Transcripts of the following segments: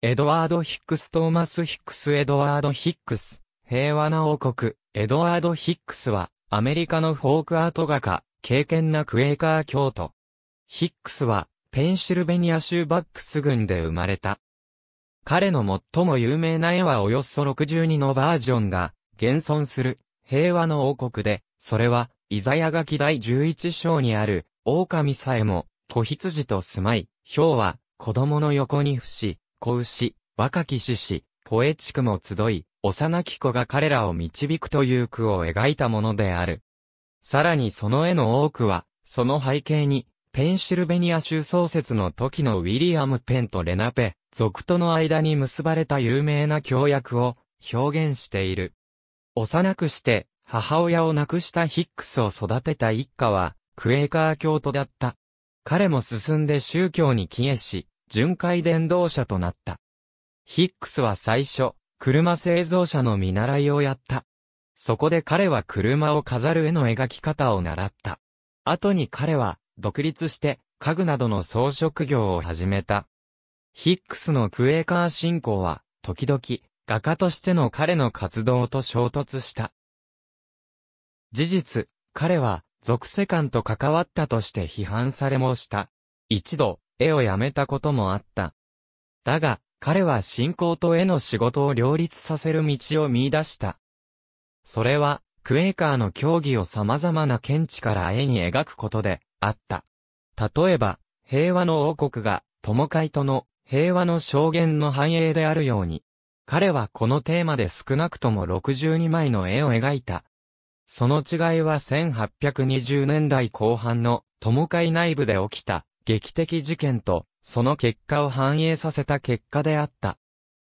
エドワード・ヒックス・トーマス・ヒックス・エドワード・ヒックス、平和な王国、エドワード・ヒックスは、アメリカのフォークアート画家、敬虔なクエーカー教徒。ヒックスは、ペンシルベニア州バックス郡で生まれた。彼の最も有名な絵はおよそ62のバージョンが、現存する、平和の王国で、それは、イザヤ書き第11章にある、狼さえも、子羊と住まい、ヒョウは、子供の横に伏し、子牛、若き獅子、ポエチクも集い、幼き子が彼らを導くという句を描いたものである。さらにその絵の多くは、その背景に、ペンシルベニア州創設の時のウィリアム・ペンとレナペ、族との間に結ばれた有名な協約を表現している。幼くして母親を亡くしたヒックスを育てた一家はクエーカー教徒だった。彼も進んで宗教に帰依し、巡回電動車となった。ヒックスは最初、車製造者の見習いをやった。そこで彼は車を飾る絵の描き方を習った。後に彼は、独立して、家具などの装飾業を始めた。ヒックスのクエーカー信仰は、時々、画家としての彼の活動と衝突した。事実、彼は、俗世間と関わったとして批判されもした。一度、絵をやめたこともあった。だが、彼は信仰と絵の仕事を両立させる道を見出した。それは、クエーカーの競技を様々な見地から絵に描くことであった。例えば、平和の王国が、友会との平和の証言の繁栄であるように、彼はこのテーマで少なくとも62枚の絵を描いた。その違いは1820年代後半の友会内部で起きた劇的事件と、その結果を反映させた結果であった。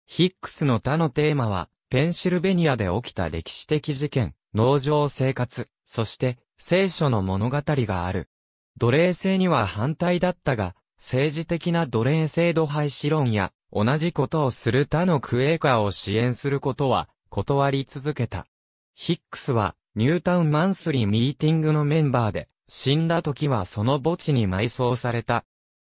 ヒックスの他のテーマは、ペンシルベニアで起きた歴史的事件、農場生活、そして、聖書の物語がある。奴隷制には反対だったが、政治的な奴隷制度廃止論や、同じことをする他のクエーカーを支援することは、断り続けた。ヒックスは、ニュータウンマンスリーミーティングのメンバーで、死んだ時はその墓地に埋葬された。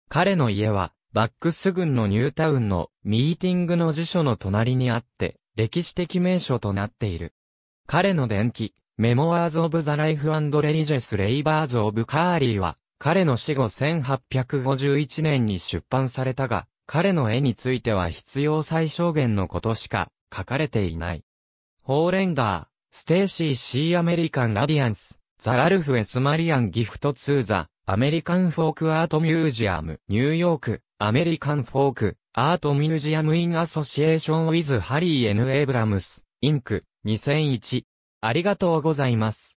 彼の家は、バックス郡のニュータウンのミーティングの辞書の隣にあって、歴史的名所となっている。彼の伝記、メモアーズ・オブ・ザ・ライフ・アンド・レリジェス・レイバーズ・オブ・カーリーは、彼の死後1851年に出版されたが、彼の絵については必要最小限のことしか書かれていない。ホーレンダー、ステーシー・シー・アメリカン・ラディアンス、ザ・ラルフ・エス・マリアン・ギフト・ツー・ザ・アメリカン・フォーク・アート・ミュージアム、ニューヨーク、アメリカン・フォーク、アート・ミュージアム・イン・アソシエーション・ウィズ・ハリー・エヌ・エイブラムス、インク、2001。ありがとうございます。